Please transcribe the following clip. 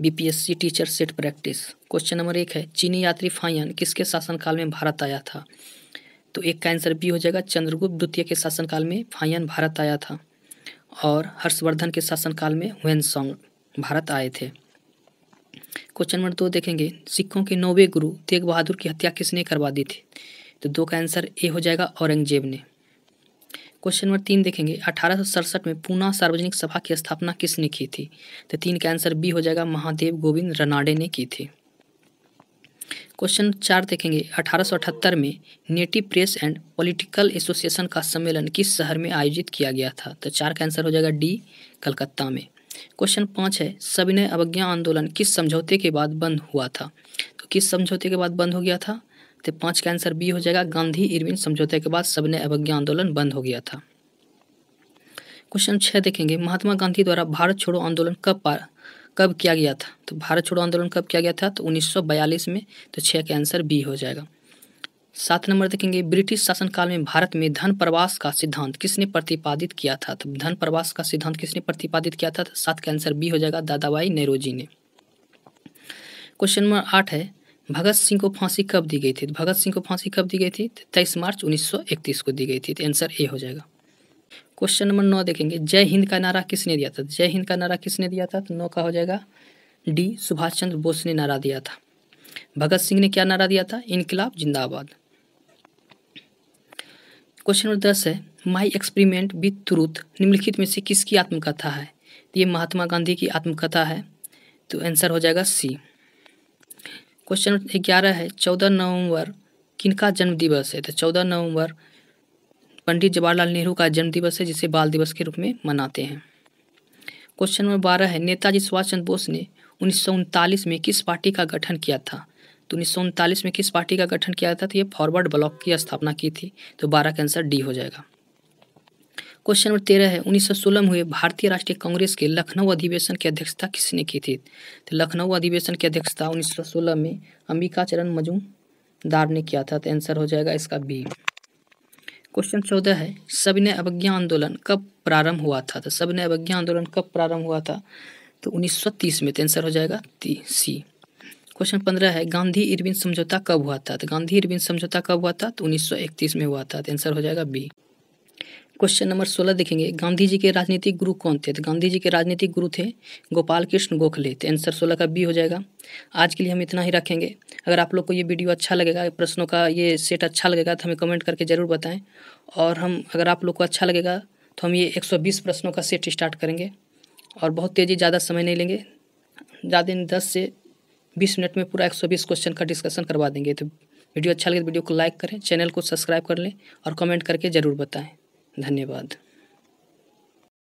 BPSC teacher set practice question number एक है चीनी यात्री फायन किसके शासनकाल में भारत आया था तो एक का आंसर बी हो जाएगा चंद्रगुप्त द्वितीय के शासनकाल में फायन भारत आया था और हर्षवर्धन के शासनकाल में सॉन्ग भारत आए थे क्वेश्चन नंबर दो देखेंगे सिखों के नौवे गुरु तेग बहादुर की हत्या किसने करवा दी थी तो दो का आंसर ए हो जाएगा औरंगजेब ने क्वेश्चन नंबर तीन देखेंगे अठारह में पूना सार्वजनिक सभा की स्थापना किसने की थी तो तीन का आंसर बी हो जाएगा महादेव गोविंद रनाडे ने की थी क्वेश्चन चार देखेंगे 1878 में native press and political association का सम्मेलन किस शहर में आयोजित किया गया था तो चार का आंसर हो जाएगा डी कलकत्ता में क्वेश्चन पाँच है सविनय अवज्ञा आंदोलन किस समझौते के बाद बंद हुआ था तो किस समझौते के बाद बंद हो गया था तो पाँच का आंसर बी हो जाएगा गांधी इरविन समझौते के बाद सबने अवज्ञा आंदोलन बंद हो गया था क्वेश्चन छः देखेंगे महात्मा गांधी द्वारा भारत छोड़ो आंदोलन कब पार कब किया गया था तो भारत छोड़ो आंदोलन कब किया गया था तो 1942 में तो छः का आंसर बी हो जाएगा सात नंबर देखेंगे ब्रिटिश शासनकाल में भारत में धन प्रवास का सिद्धांत किसने प्रतिपादित किया था तो धन प्रवास का सिद्धांत किसने प्रतिपादित किया था तो सात का आंसर बी हो जाएगा दादाबाई नेहरू जी ने क्वेश्चन नंबर आठ है भगत सिंह को फांसी कब दी गई थी तो भगत सिंह को फांसी कब दी गई थी तेईस मार्च उन्नीस को दी गई थी तो आंसर ए हो जाएगा क्वेश्चन नंबर नौ देखेंगे जय हिंद का नारा किसने दिया था जय हिंद का नारा किसने दिया था तो नौ का हो जाएगा डी सुभाष चंद्र बोस ने नारा दिया था भगत सिंह ने क्या नारा दिया था इनकलाब जिंदाबाद क्वेश्चन नंबर दस है माई एक्सपेरिमेंट विथ ट्रूथ निम्नलिखित में से किसकी आत्मकथा है ये महात्मा गांधी की आत्मकथा है तो आंसर हो जाएगा सी क्वेश्चन ग्यारह है चौदह नवंबर किनका जन्म दिवस है तो चौदह नवंबर पंडित जवाहरलाल नेहरू का जन्म दिवस है जिसे बाल दिवस के रूप में मनाते हैं क्वेश्चन नंबर बारह है नेताजी सुभाष चंद्र बोस ने उन्नीस में किस पार्टी का गठन किया था तो उन्नीस में किस पार्टी का गठन किया था तो ये फॉरवर्ड ब्लॉक की स्थापना की थी तो बारह का आंसर डी हो जाएगा क्वेश्चन नंबर तेरह है उन्नीस सौ सोलह में हुए भारतीय राष्ट्रीय कांग्रेस के लखनऊ अधिवेशन की अध्यक्षता किसने की थी तो लखनऊ अधिवेशन की अध्यक्षता उन्नीस सौ सोलह में अंबिका चरण मजूमदार ने किया था तो आंसर हो जाएगा इसका बी क्वेश्चन चौदह है सविनय अवज्ञा आंदोलन कब प्रारंभ हुआ था तो सविनय अवज्ञा आंदोलन कब प्रारंभ हुआ था तो उन्नीस सौ तीस में तो आंसर हो जाएगा सी क्वेश्चन पंद्रह है गांधी इरविन समझौता कब हुआ था तो गांधी इरविन समझौता कब हुआ था तो इकतीस में हुआ था तो आंसर हो जाएगा बी क्वेश्चन नंबर सोलह देखेंगे गांधी जी के राजनीतिक गुरु कौन थे तो गांधी जी के राजनीतिक गुरु थे गोपाल कृष्ण गोखले तो आंसर सोलह का बी हो जाएगा आज के लिए हम इतना ही रखेंगे अगर आप लोग को ये वीडियो अच्छा लगेगा प्रश्नों का ये सेट अच्छा लगेगा तो हमें कमेंट करके ज़रूर बताएँ और हम अगर आप लोग को अच्छा लगेगा तो हम ये एक प्रश्नों का सेट स्टार्ट करेंगे और बहुत तेज़ी ज़्यादा समय नहीं लेंगे ज़्यादा दिन दस से बीस मिनट में पूरा एक सौ बीस क्वेश्चन का डिस्कशन करवा देंगे तो वीडियो अच्छा लगे तो वीडियो को लाइक करें चैनल को सब्सक्राइब कर लें और कमेंट करके ज़रूर बताएँ धन्यवाद